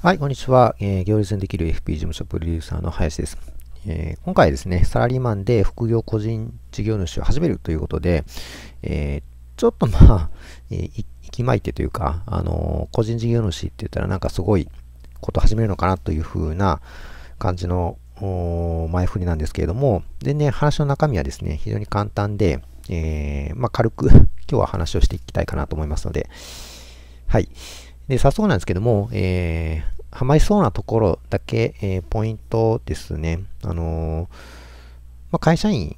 はい、こんにちは。えー、行列にできる FP 事務所プロデューサーの林です。えー、今回ですね、サラリーマンで副業個人事業主を始めるということで、えー、ちょっとまあ、えー、まいてというか、あの個人事業主って言ったらなんかすごいこと始めるのかなという風な感じの前振りなんですけれども、全然、ね、話の中身はですね、非常に簡単で、えまあ、軽く 今日は話をしていきたいかなと思いますので、はい。で、早速なんですけども、えー、ハマりそうなところだけ、えー、ポイントですね。あのー、まあ、会社員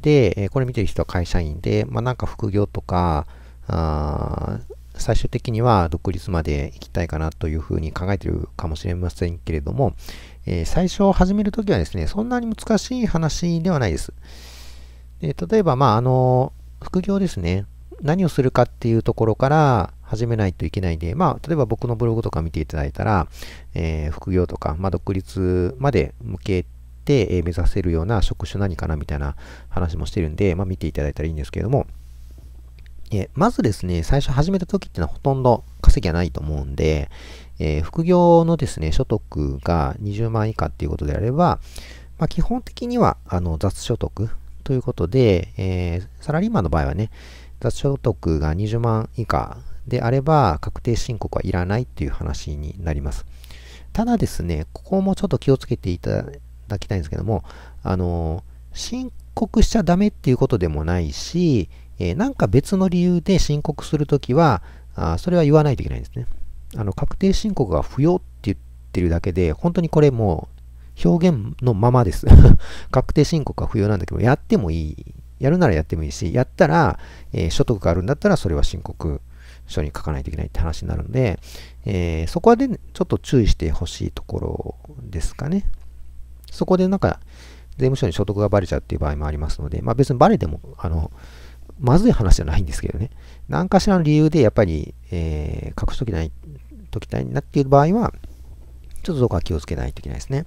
で、えこれ見てる人は会社員で、まあ、なんか副業とか、あ最終的には独立まで行きたいかなというふうに考えてるかもしれませんけれども、えー、最初始めるときはですね、そんなに難しい話ではないです。で例えば、まあ、あの、副業ですね。何をするかっていうところから、始めないといけないんで、まあ、例えば僕のブログとか見ていただいたら、えー、副業とか、まあ、独立まで向けて、え目指せるような職種何かなみたいな話もしてるんで、まあ、見ていただいたらいいんですけれども、えまずですね、最初始めた時っていうのはほとんど稼ぎはないと思うんで、えー、副業のですね、所得が20万以下っていうことであれば、まあ、基本的にはあの雑所得ということで、えー、サラリーマンの場合はね、雑所得が20万以下であれば確定申告はいらないっていう話になります。ただですね、ここもちょっと気をつけていただきたいんですけども、あの、申告しちゃダメっていうことでもないし、えー、なんか別の理由で申告するときはあ、それは言わないといけないんですね。あの、確定申告が不要って言ってるだけで、本当にこれもう表現のままです。確定申告は不要なんだけど、やってもいい。やるならやってもいいし、やったら、えー、所得があるんだったらそれは申告書に書かないといけないって話になるんで、えー、そこで、ね、ちょっと注意してほしいところですかね。そこでなんか、税務署に所得がバレちゃうっていう場合もありますので、まあ別にバレても、あの、まずい話じゃないんですけどね。何かしらの理由でやっぱり、えー、隠しときない、ときたいなっていう場合は、ちょっとどこか気をつけないといけないですね。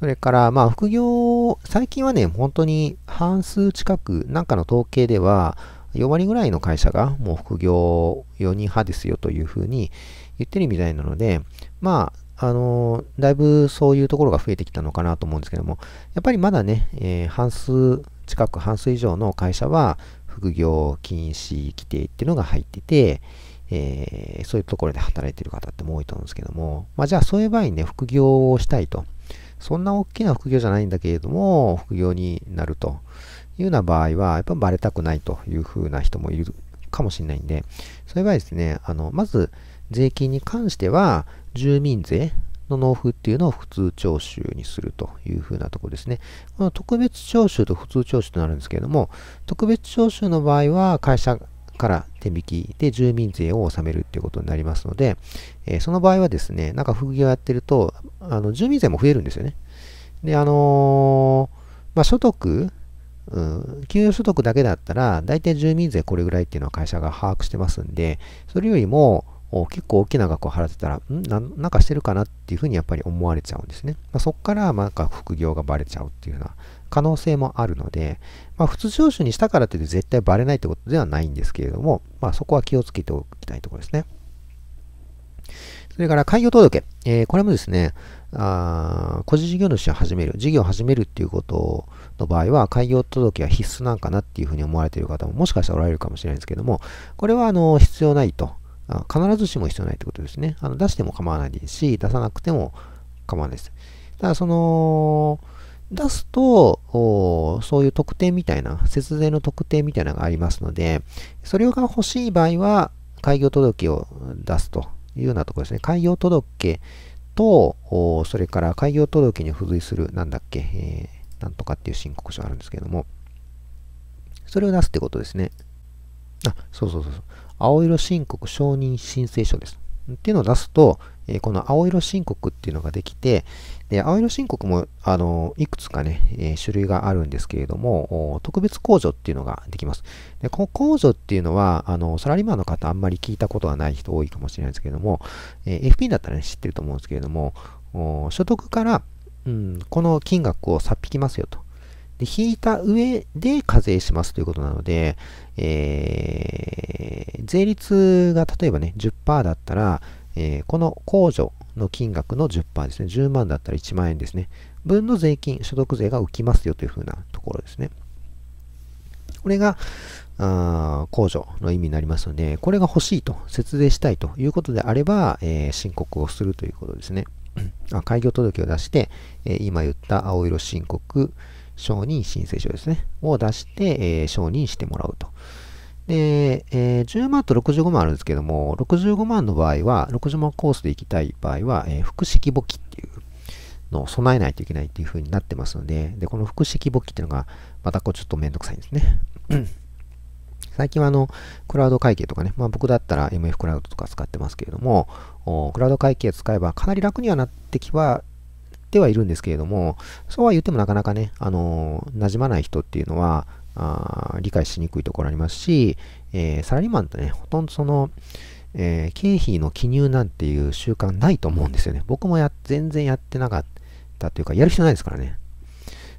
それから、まあ、副業、最近はね、本当に半数近く、なんかの統計では、4割ぐらいの会社がもう副業4人派ですよというふうに言ってるみたいなので、まあ、あのだいぶそういうところが増えてきたのかなと思うんですけども、やっぱりまだね、えー、半数、近く半数以上の会社は副業禁止規定っていうのが入ってて、えー、そういうところで働いてる方っても多いと思うんですけども、まあ、じゃあそういう場合にね、副業をしたいと。そんな大きな副業じゃないんだけれども、副業になるというような場合は、やっぱバレたくないというふうな人もいるかもしれないんで、そういう場合ですね、あの、まず、税金に関しては、住民税の納付っていうのを普通徴収にするというふうなところですね。この特別徴収と普通徴収となるんですけれども、特別徴収の場合は、会社から手引きで住民税を納めるっていうことになりますので、えー、その場合はですね、なんか副業やってると、あの住民税も増えるんですよね。で、あのー、まあ、所得うん、給与所得だけだったら、大体住民税これぐらいっていうのは会社が把握してますんで、それよりも結構大きな額を払ってたら、んななんかしてるかなっていうふうにやっぱり思われちゃうんですね。まあ、そこから、なんか副業がバレちゃうっていうような可能性もあるので、まあ、普通徴収にしたからといって絶対バレないってことではないんですけれども、まあ、そこは気をつけておきたいところですね。それから、開業届。えー、これもですね、あ個人事業主を始める、事業を始めるっていうことの場合は、開業届は必須なんかなっていうふうに思われている方ももしかしたらおられるかもしれないんですけども、これはあの必要ないと。必ずしも必要ないってことですね。あの出しても構わないですし、出さなくても構わないです。ただ、その、出すと、そういう特典みたいな、節税の特典みたいなのがありますので、それが欲しい場合は、開業届を出すというようなところですね。開業届と、それから開業届に付随する、なんだっけ、えー、なんとかっていう申告書があるんですけれども、それを出すってことですね。あ、そうそうそうそう。青色申告承認申請書です。っていうのを出すと、えこの青色申告っていうのができて、で青色申告もあのいくつかね、え種類があるんですけれども、特別控除っていうのができます。でこの控除っていうのはあの、サラリーマンの方あんまり聞いたことがない人多いかもしれないですけれども、え FP だったら、ね、知ってると思うんですけれども、所得から、うん、この金額を差っ引きますよと。で、引いた上で課税しますということなので、えー、税率が例えばね、10%だったら、えー、この控除の金額の10%ですね。10万だったら1万円ですね。分の税金、所得税が浮きますよというふうなところですね。これが、あ控除の意味になりますので、これが欲しいと、節税したいということであれば、えー、申告をするということですね。あ開業届を出して、えー、今言った青色申告、承認申請書ですね、を出して、えー、承認してもらうと。で、えー、10万と65万あるんですけども、65万の場合は、60万コースで行きたい場合は、えー、複式簿記っていうのを備えないといけないっていう風になってますので、で、この複式簿記っていうのが、またこうちょっとめんどくさいんですね。最近はあの、クラウド会計とかね、まあ僕だったら MF クラウドとか使ってますけれども、クラウド会計使えばかなり楽にはなってきはってはいるんですけれども、そうは言ってもなかなかね、あのー、馴染まない人っていうのは、あ理解しにくいところありますし、えー、サラリーマンってね、ほとんどその、えー、経費の記入なんていう習慣ないと思うんですよね。僕もや、全然やってなかったというか、やる必要ないですからね。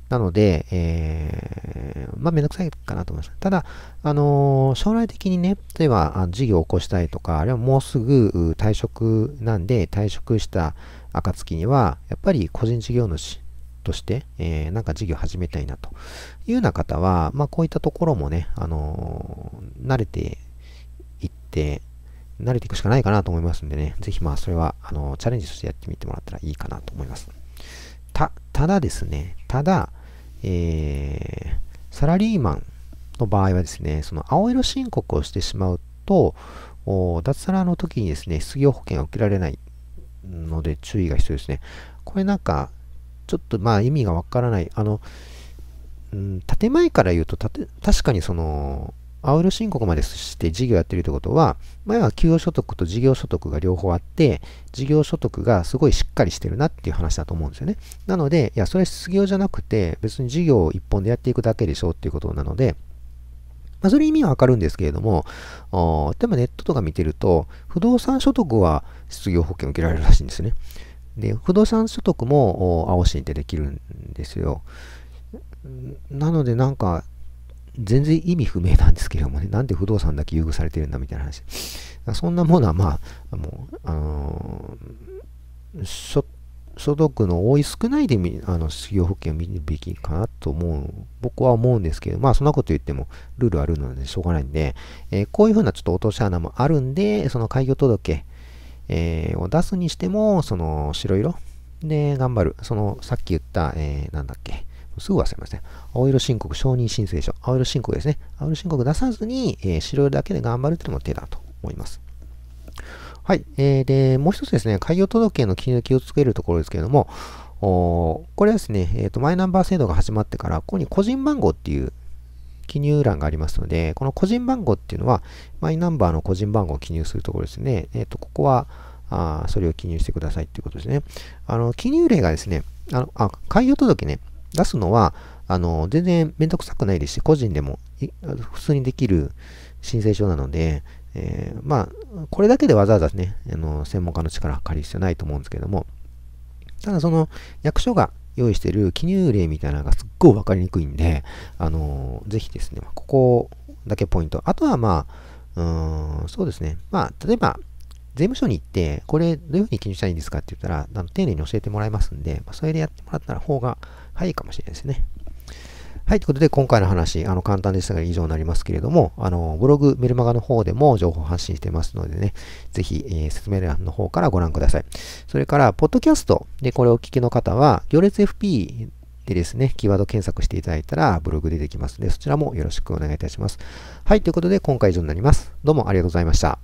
なので、えー、まあ、めんどくさいかなと思います。ただ、あのー、将来的にね、例えば、あ事業を起こしたいとか、あるいはもうすぐ退職なんで、退職した暁には、やっぱり個人事業主として、えー、なんか事業始めたいなというような方は、まあこういったところもね、あのー、慣れていって、慣れていくしかないかなと思いますんでね、ぜひまあそれは、あのー、チャレンジとしてやってみてもらったらいいかなと思います。た、ただですね、ただ、えー、サラリーマンの場合はですね、その青色申告をしてしまうと、脱サラの時にですね、失業保険を受けられないので注意が必要ですね。これなんか、ちょっとまあ意味がわからない。あの、うん、建前から言うと、確かにその、アウル申告までして事業やってるってことは、前は給与所得と事業所得が両方あって、事業所得がすごいしっかりしてるなっていう話だと思うんですよね。なので、いや、それ失業じゃなくて、別に事業を一本でやっていくだけでしょうっていうことなので、まあ、それ意味はわかるんですけれども、例えばネットとか見てると、不動産所得は失業保険を受けられるらしいんですね。で、不動産所得も青信ってできるんですよ。なのでなんか、全然意味不明なんですけれどもね、なんで不動産だけ優遇されてるんだみたいな話。そんなものは、まあ、もう、あのー、所得の多い少ないであの失業保険を見るべきかなと思う、僕は思うんですけど、まあそんなこと言ってもルールあるのでしょうがないんで、えー、こういうふうなちょっと落とし穴もあるんで、その開業届、えー、を出すにしても、その白色で頑張る。そのさっき言った、えー、なんだっけ、すぐ忘れません、青色申告、承認申請書、青色申告ですね。青色申告出さずに、えー、白色だけで頑張るっていうのも手だと思います。はい。えー、で、もう一つですね、開業届の記入抜気をつけるところですけれども、おこれはですね、えー、と、マイナンバー制度が始まってから、ここに個人番号っていう記入欄がありますので、この個人番号っていうのは、マイナンバーの個人番号を記入するところですね。えっ、ー、と、ここは、あそれを記入してくださいっていうことですね。あの、記入例がですね、あの、あ、開業届ね、出すのは、あの、全然めんどくさくないですし、個人でも普通にできる申請書なので、えー、まあ、これだけでわざわざね、あの、専門家の力を借りる必要ないと思うんですけども、ただその役所が用意している記入例みたいなのがすっごいわかりにくいんで、あの、ぜひですね、ここだけポイント。あとはまあ、うん、そうですね。まあ、例えば、税務署に行って、これどういうふうに記入したらいいんですかって言ったら、あの丁寧に教えてもらいますんで、まあ、それでやってもらったら方が早いかもしれないですね。はい、ということで今回の話、あの簡単でしたが以上になりますけれども、あのブログ、メルマガの方でも情報発信してますのでね、ぜひ、えー、説明欄の方からご覧ください。それから、ポッドキャストでこれをお聞きの方は、行列 FP でですね、キーワード検索していただいたらブログ出てきますので、そちらもよろしくお願いいたします。はい、ということで今回以上になります。どうもありがとうございました。